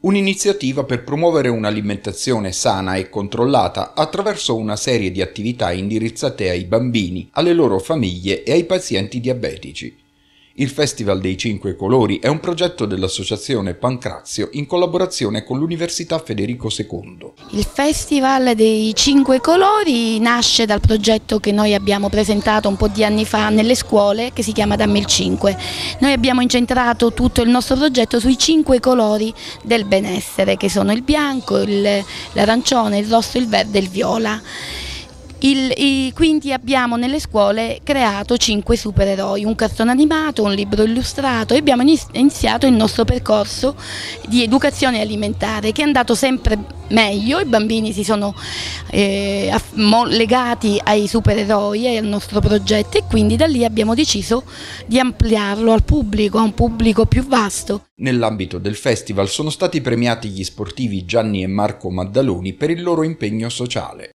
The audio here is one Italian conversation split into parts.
Un'iniziativa per promuovere un'alimentazione sana e controllata attraverso una serie di attività indirizzate ai bambini, alle loro famiglie e ai pazienti diabetici. Il Festival dei Cinque Colori è un progetto dell'Associazione Pancrazio in collaborazione con l'Università Federico II. Il Festival dei Cinque Colori nasce dal progetto che noi abbiamo presentato un po' di anni fa nelle scuole che si chiama Dammi il Cinque. Noi abbiamo incentrato tutto il nostro progetto sui cinque colori del benessere che sono il bianco, l'arancione, il rosso, il verde e il viola. Il, i, quindi abbiamo nelle scuole creato cinque supereroi, un cartone animato, un libro illustrato e abbiamo iniziato il nostro percorso di educazione alimentare che è andato sempre meglio, i bambini si sono eh, legati ai supereroi e al nostro progetto e quindi da lì abbiamo deciso di ampliarlo al pubblico, a un pubblico più vasto. Nell'ambito del festival sono stati premiati gli sportivi Gianni e Marco Maddaloni per il loro impegno sociale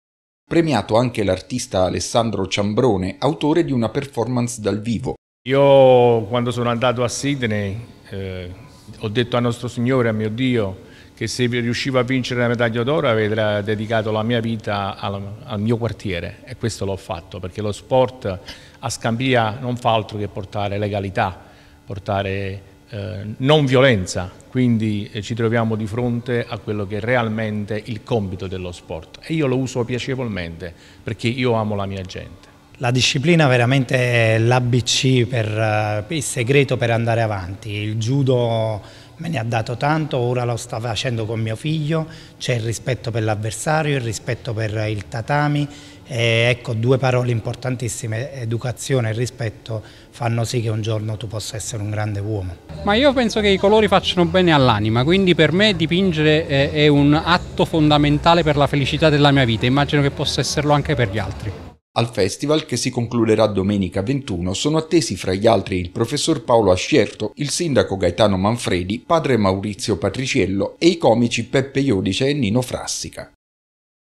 premiato anche l'artista Alessandro Ciambrone, autore di una performance dal vivo. Io quando sono andato a Sydney eh, ho detto a nostro Signore, a ah, mio Dio, che se riuscivo a vincere la medaglia d'oro avrei dedicato la mia vita al, al mio quartiere e questo l'ho fatto perché lo sport a Scambia non fa altro che portare legalità, portare eh, non violenza, quindi eh, ci troviamo di fronte a quello che è realmente il compito dello sport e io lo uso piacevolmente perché io amo la mia gente la disciplina veramente è l'ABC, per, eh, il segreto per andare avanti. Il judo me ne ha dato tanto, ora lo sto facendo con mio figlio, c'è il rispetto per l'avversario, il rispetto per il tatami, e ecco due parole importantissime, educazione e rispetto fanno sì che un giorno tu possa essere un grande uomo. Ma io penso che i colori facciano bene all'anima, quindi per me dipingere eh, è un atto fondamentale per la felicità della mia vita, immagino che possa esserlo anche per gli altri. Al festival, che si concluderà domenica 21, sono attesi fra gli altri il professor Paolo Ascierto, il sindaco Gaetano Manfredi, padre Maurizio Patriciello e i comici Peppe Iodice e Nino Frassica.